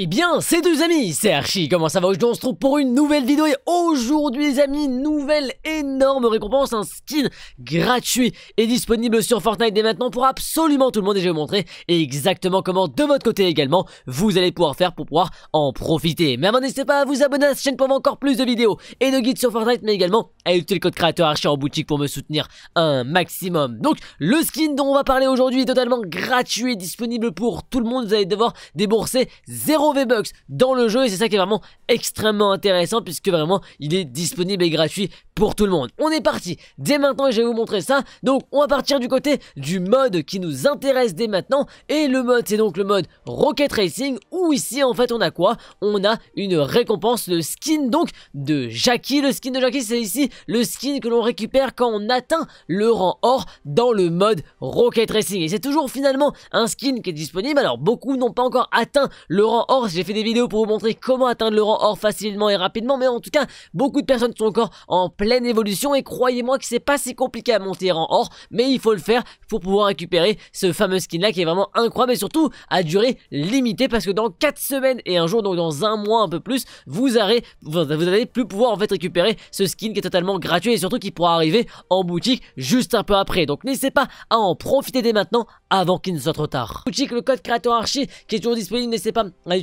Et eh bien, c'est deux amis, c'est Archie, comment ça va Aujourd'hui on se trouve pour une nouvelle vidéo et aujourd'hui les amis, nouvelle énorme récompense, un skin gratuit est disponible sur Fortnite dès maintenant pour absolument tout le monde et je vais vous montrer exactement comment de votre côté également vous allez pouvoir faire pour pouvoir en profiter. Mais avant n'hésitez pas à vous abonner à cette chaîne pour avoir encore plus de vidéos et de guides sur Fortnite mais également à utiliser le code créateur Archie en boutique pour me soutenir un maximum. Donc le skin dont on va parler aujourd'hui est totalement gratuit et disponible pour tout le monde, vous allez devoir débourser 0 V-Bucks dans le jeu et c'est ça qui est vraiment extrêmement intéressant puisque vraiment il est disponible et gratuit pour tout le monde. On est parti dès maintenant et je vais vous montrer ça. Donc on va partir du côté du mode qui nous intéresse dès maintenant et le mode c'est donc le mode Rocket Racing où ici en fait on a quoi On a une récompense le skin donc de Jackie. Le skin de Jackie c'est ici le skin que l'on récupère quand on atteint le rang or dans le mode Rocket Racing et c'est toujours finalement un skin qui est disponible. Alors beaucoup n'ont pas encore atteint le rang or j'ai fait des vidéos pour vous montrer comment atteindre le rang or facilement et rapidement. Mais en tout cas, beaucoup de personnes sont encore en pleine évolution. Et croyez-moi que c'est pas si compliqué à monter en or. Mais il faut le faire pour pouvoir récupérer ce fameux skin là qui est vraiment incroyable. Et surtout à durée limitée. Parce que dans 4 semaines et un jour, donc dans un mois un peu plus, vous aurez vous allez plus pouvoir en fait récupérer ce skin qui est totalement gratuit. Et surtout qui pourra arriver en boutique juste un peu après. Donc n'hésitez pas à en profiter dès maintenant avant qu'il ne soit trop tard. Boutique, le code créateur archi qui est toujours disponible. N'hésitez pas à